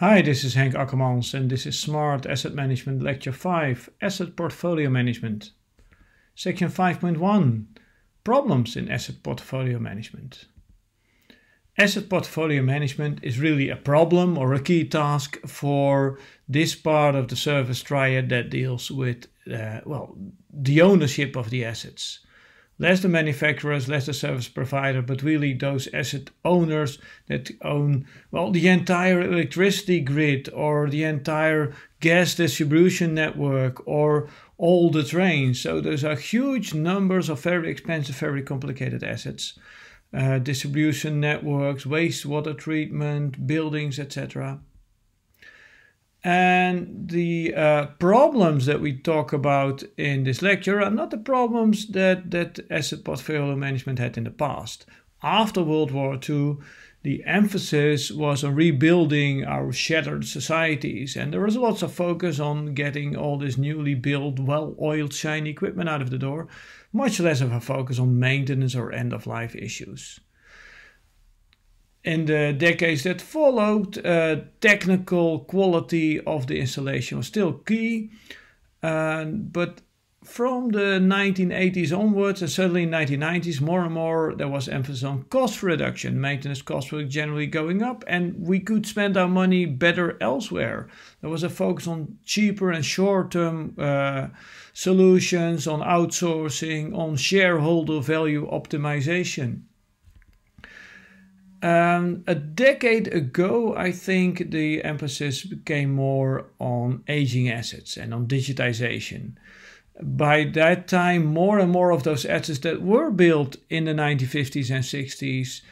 Hi, this is Henk Akkermans and this is Smart Asset Management Lecture 5, Asset Portfolio Management. Section 5.1, Problems in Asset Portfolio Management. Asset portfolio management is really a problem or a key task for this part of the service triad that deals with, uh, well, the ownership of the assets less the manufacturers, less the service provider, but really those asset owners that own, well, the entire electricity grid or the entire gas distribution network or all the trains. So those are huge numbers of very expensive, very complicated assets. Uh, distribution networks, wastewater treatment, buildings, etc. And the uh, problems that we talk about in this lecture are not the problems that, that asset portfolio management had in the past. After World War II, the emphasis was on rebuilding our shattered societies, and there was lots of focus on getting all this newly built, well oiled, shiny equipment out of the door, much less of a focus on maintenance or end of life issues. In the decades that followed, uh, technical quality of the installation was still key, uh, but from the 1980s onwards and certainly in 1990s more and more there was emphasis on cost reduction maintenance costs were generally going up and we could spend our money better elsewhere there was a focus on cheaper and short-term uh, solutions on outsourcing on shareholder value optimization um, a decade ago, I think the emphasis became more on aging assets and on digitization. By that time, more and more of those assets that were built in the 1950s and 60s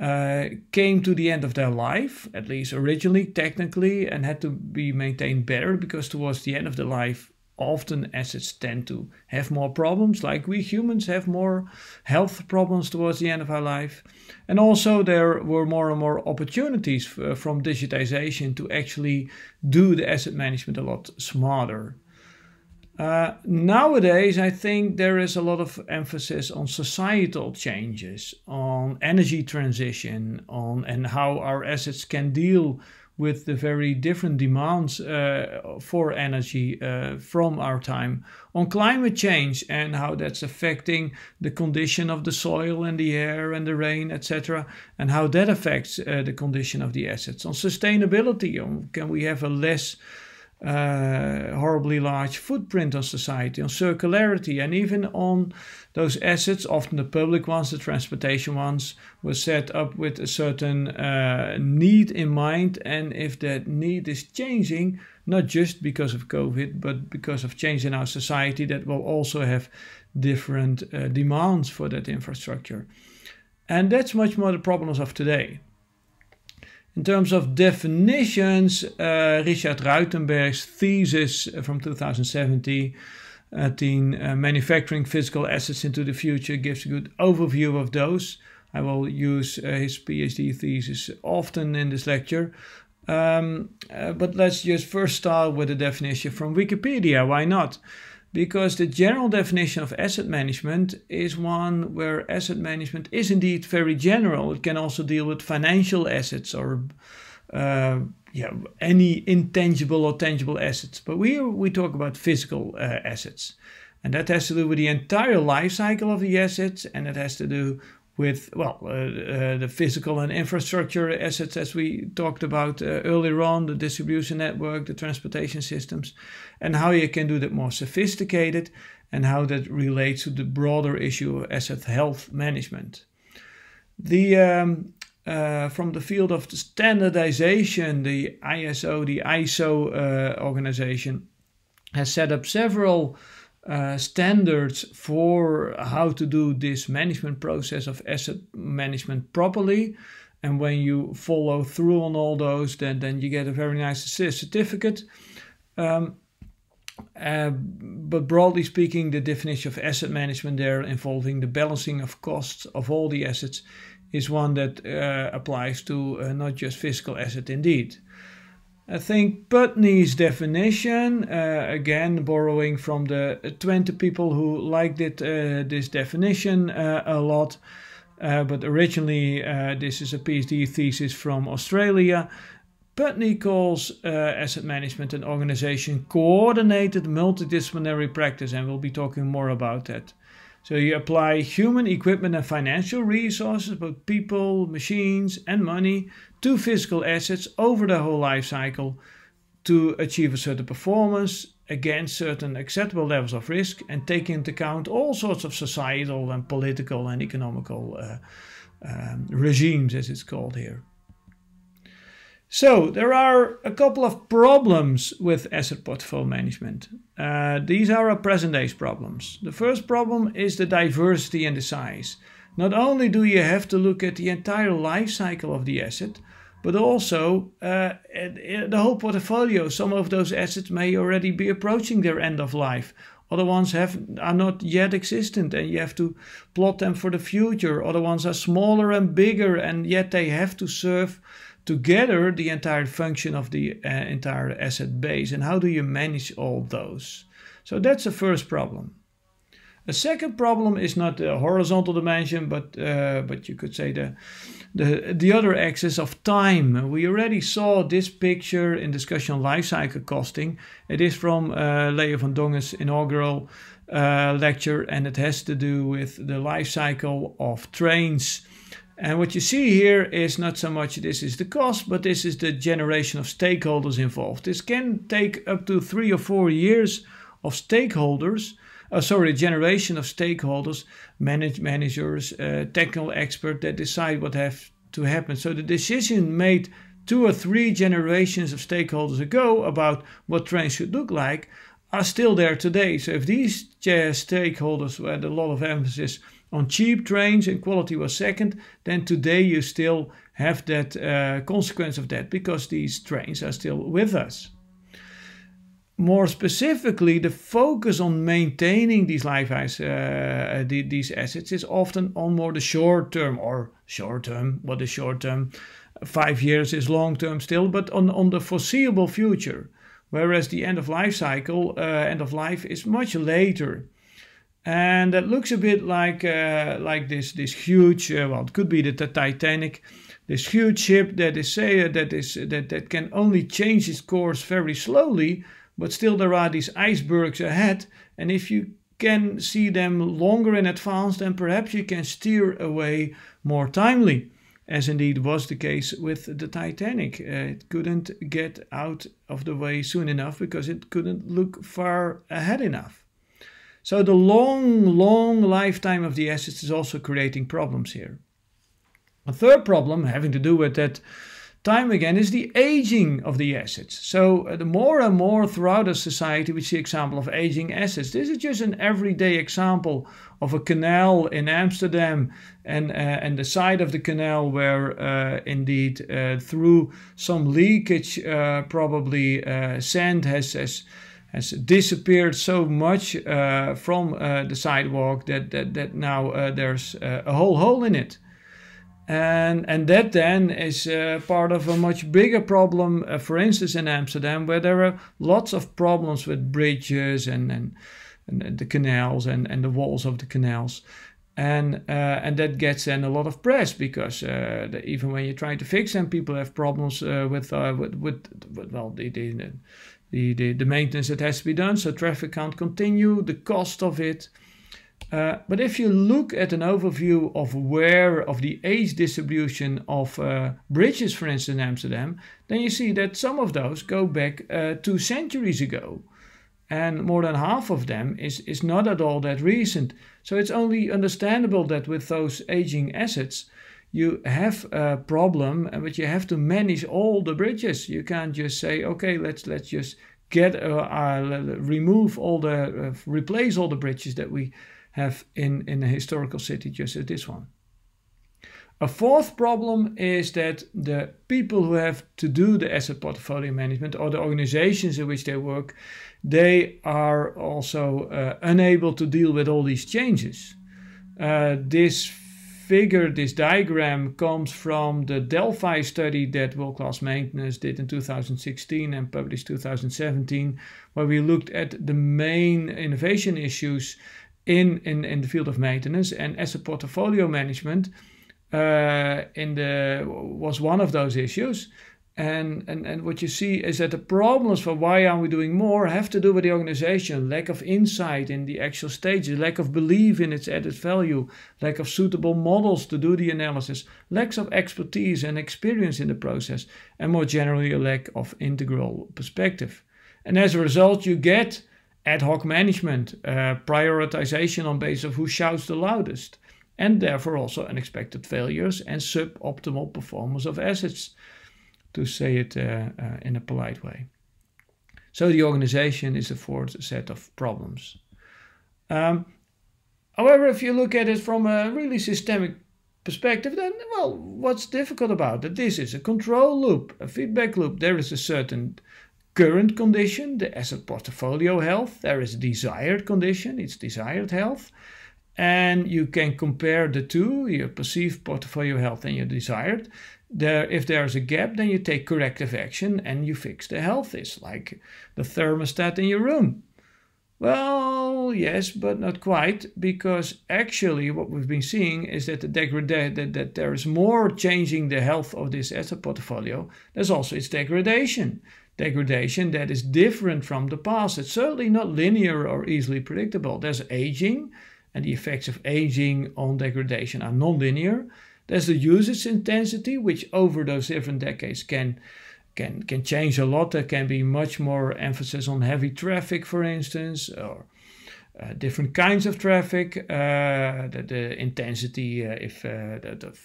uh, came to the end of their life, at least originally, technically, and had to be maintained better because towards the end of the life, often assets tend to have more problems, like we humans have more health problems towards the end of our life. And also, there were more and more opportunities uh, from digitization to actually do the asset management a lot smarter. Uh, nowadays, I think there is a lot of emphasis on societal changes, on energy transition, on and how our assets can deal with the very different demands uh, for energy uh, from our time on climate change and how that's affecting the condition of the soil and the air and the rain, etc., and how that affects uh, the condition of the assets. On sustainability, on um, can we have a less uh, horribly large footprint on society, on circularity, and even on those assets, often the public ones, the transportation ones, were set up with a certain uh, need in mind. And if that need is changing, not just because of COVID, but because of change in our society, that will also have different uh, demands for that infrastructure. And that's much more the problems of today. In terms of definitions, uh, Richard Ruitenberg's thesis from 2017 uh, uh, Manufacturing Physical Assets into the Future gives a good overview of those. I will use uh, his PhD thesis often in this lecture. Um, uh, but let's just first start with a definition from Wikipedia. Why not? because the general definition of asset management is one where asset management is indeed very general. It can also deal with financial assets or uh, yeah, any intangible or tangible assets. But here we talk about physical uh, assets. And that has to do with the entire life cycle of the assets, and it has to do with well uh, uh, the physical and infrastructure assets as we talked about uh, earlier on the distribution network the transportation systems and how you can do that more sophisticated and how that relates to the broader issue of asset health management the um, uh, from the field of the standardization the ISO the ISO uh, organization has set up several uh, standards for how to do this management process of asset management properly. And when you follow through on all those, then, then you get a very nice certificate. Um, uh, but broadly speaking, the definition of asset management there involving the balancing of costs of all the assets is one that uh, applies to uh, not just physical asset indeed. I think Putney's definition, uh, again borrowing from the 20 people who liked it, uh, this definition uh, a lot, uh, but originally uh, this is a PhD thesis from Australia. Putney calls uh, asset management and organization coordinated multidisciplinary practice, and we'll be talking more about that. So you apply human equipment and financial resources, both people, machines, and money, to physical assets over the whole life cycle to achieve a certain performance against certain acceptable levels of risk and take into account all sorts of societal and political and economical uh, um, regimes, as it's called here. So there are a couple of problems with asset portfolio management. Uh, these are our present day problems. The first problem is the diversity and the size. Not only do you have to look at the entire life cycle of the asset, but also uh, the whole portfolio. Some of those assets may already be approaching their end of life. Other ones have are not yet existent, and you have to plot them for the future. Other ones are smaller and bigger, and yet they have to serve together the entire function of the uh, entire asset base and how do you manage all those. So that's the first problem. A second problem is not the horizontal dimension, but uh, but you could say the, the the other axis of time. We already saw this picture in discussion on life cycle costing. It is from uh, Leo van Dongen's inaugural uh, lecture, and it has to do with the life cycle of trains and what you see here is not so much this is the cost, but this is the generation of stakeholders involved. This can take up to three or four years of stakeholders, uh, sorry, generation of stakeholders, manage, managers, uh, technical experts that decide what have to happen. So the decision made two or three generations of stakeholders ago about what trains should look like are still there today. So if these uh, stakeholders, had a lot of emphasis on cheap trains and quality was second, then today you still have that uh, consequence of that because these trains are still with us. More specifically, the focus on maintaining these liveries, uh, the, these assets, is often on more the short term or short term. What is short term? Five years is long term still, but on, on the foreseeable future. Whereas the end of life cycle, uh, end of life, is much later and that looks a bit like uh, like this this huge uh, well it could be the, the, Titanic this huge ship that is say uh, that is uh, that that can only change its course very slowly but still there are these icebergs ahead and if you can see them longer in advance then perhaps you can steer away more timely as indeed was the case with the Titanic uh, it couldn't get out of the way soon enough because it couldn't look far ahead enough so the long, long lifetime of the assets is also creating problems here. A third problem having to do with that time again is the aging of the assets. So uh, the more and more throughout a society we see example of aging assets. This is just an everyday example of a canal in Amsterdam and uh, and the side of the canal where uh, indeed uh, through some leakage uh, probably sand has has has disappeared so much uh, from uh, the sidewalk that that, that now uh, there's uh, a whole hole in it. And, and that then is uh, part of a much bigger problem, uh, for instance, in Amsterdam, where there are lots of problems with bridges and, and, and the canals and, and the walls of the canals. And, and that gets then a lot of press because the, even when you try to fix them, people have problems with, with, with, with, well, they, they, the, the, the maintenance that has to be done, so traffic can't continue, the cost of it. Uh, but if you look at an overview of where of the age distribution of uh, bridges, for instance, in Amsterdam, then you see that some of those go back uh, two centuries ago. And more than half of them is, is not at all that recent. So it's only understandable that with those aging assets, you have a problem, uh, but you have to manage all the bridges. You can't just say, okay, let's let's just get uh, uh, remove all the uh, replace all the bridges that we have in in a historical city, just as this one. A fourth problem is that the people who have to do the asset portfolio management or the organizations in which they work, they are also uh, unable to deal with all these changes. Uh, this figure, this diagram, comes from the Delphi study that World Class Maintenance did in 2016 and published 2017, where we looked at the main innovation issues in, in, in the field of maintenance and as a portfolio management uh, in the, was one of those issues. And, and, and what you see is that the problems for why are we doing more have to do with the organization, lack of insight in the actual stages, lack of belief in its added value, lack of suitable models to do the analysis, lack of expertise and experience in the process, and more generally a lack of integral perspective. And as a result, you get ad hoc management, uh, prioritization on basis of who shouts the loudest, and therefore also unexpected failures and suboptimal performance of assets to say it uh, uh, in a polite way. So the organization is a fourth set of problems. Um, however, if you look at it from a really systemic perspective, then, well, what's difficult about it? This is a control loop, a feedback loop. There is a certain current condition, the asset portfolio health. There is a desired condition, it's desired health. And you can compare the two, your perceived portfolio health and your desired there if there's a gap then you take corrective action and you fix the health is like the thermostat in your room well yes but not quite because actually what we've been seeing is that the that there is more changing the health of this asset portfolio there's also its degradation degradation that is different from the past it's certainly not linear or easily predictable there's aging and the effects of aging on degradation are nonlinear linear there's the usage intensity, which over those different decades can can can change a lot. There can be much more emphasis on heavy traffic, for instance, or uh, different kinds of traffic. Uh, the, the, intensity, uh, if uh, the, the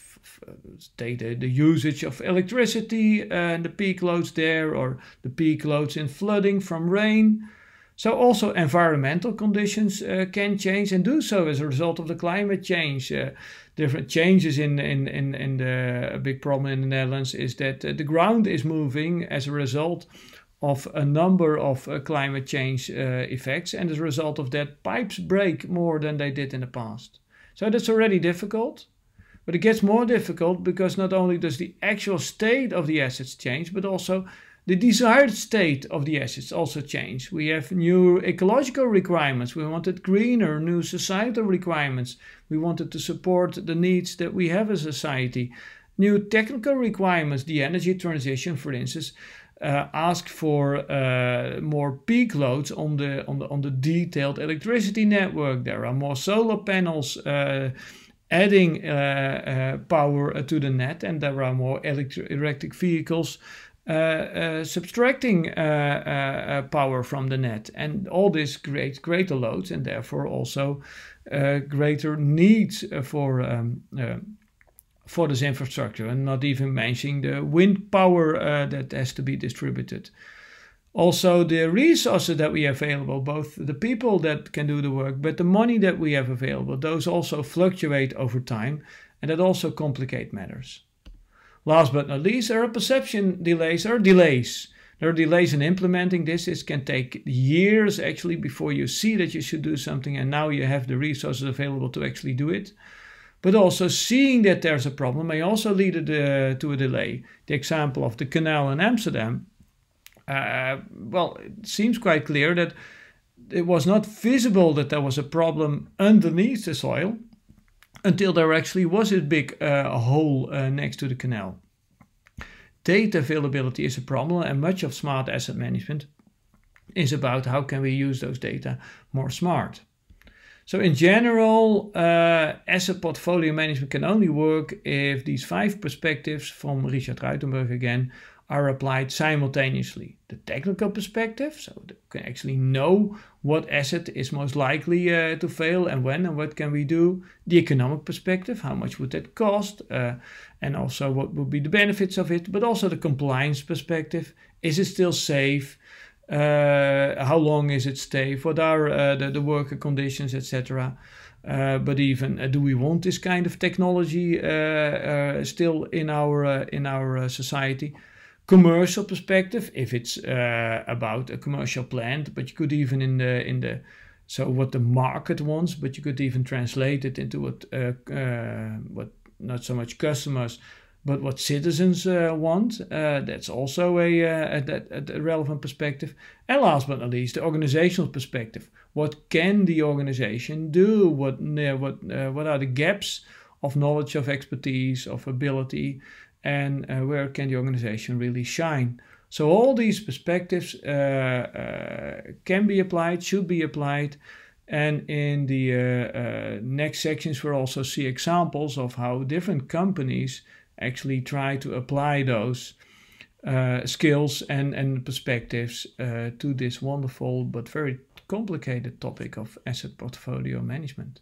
take the, the usage of electricity uh, and the peak loads there, or the peak loads in flooding from rain. So also environmental conditions uh, can change and do so as a result of the climate change. Uh, different changes in, in, in, in the a big problem in the Netherlands is that uh, the ground is moving as a result of a number of uh, climate change uh, effects. And as a result of that, pipes break more than they did in the past. So that's already difficult. But it gets more difficult because not only does the actual state of the assets change, but also the desired state of the assets also changed. We have new ecological requirements. We wanted greener, new societal requirements. We wanted to support the needs that we have as a society. New technical requirements, the energy transition, for instance, uh, ask for uh, more peak loads on the, on the on the detailed electricity network. There are more solar panels. Uh, adding uh, uh, power to the net, and there are more electric, electric vehicles uh, uh, subtracting uh, power from the net. And all this creates greater loads and therefore also greater needs for um, for this infrastructure and not even mentioning the wind power uh, that has to be distributed. Also, the resources that we have available, both the people that can do the work, but the money that we have available, those also fluctuate over time and that also complicate matters. Last but not least, there are perception delays are delays. There are delays in implementing this. It can take years actually before you see that you should do something, and now you have the resources available to actually do it. But also seeing that there's a problem may also lead to, to a delay. The example of the canal in Amsterdam. Uh, well, it seems quite clear that it was not visible that there was a problem underneath the soil, until there actually was a big uh, hole uh, next to the canal. Data availability is a problem and much of smart asset management is about how can we use those data more smart. So in general, uh, asset portfolio management can only work if these five perspectives from Richard Ruitenberg again are applied simultaneously. The technical perspective, so we can actually know what asset is most likely uh, to fail and when and what can we do. The economic perspective, how much would that cost uh, and also what would be the benefits of it, but also the compliance perspective. Is it still safe? Uh, how long is it safe? What are uh, the, the worker conditions, etc.? Uh, but even uh, do we want this kind of technology uh, uh still in our uh, in our society? commercial perspective if it's uh, about a commercial plant but you could even in the in the so what the market wants but you could even translate it into what uh, uh, what not so much customers but what citizens uh, want uh, that's also a, uh, a, a, relevant perspective and last but not least the organizational perspective what can the organization do what what what are the gaps of knowledge of expertise of ability and uh, where can the organization really shine. So all these perspectives uh, uh, can be applied, should be applied, and in the uh, uh, next sections, we'll also see examples of how different companies actually try to apply those uh, skills and, and perspectives to this wonderful but very complicated topic of asset portfolio management.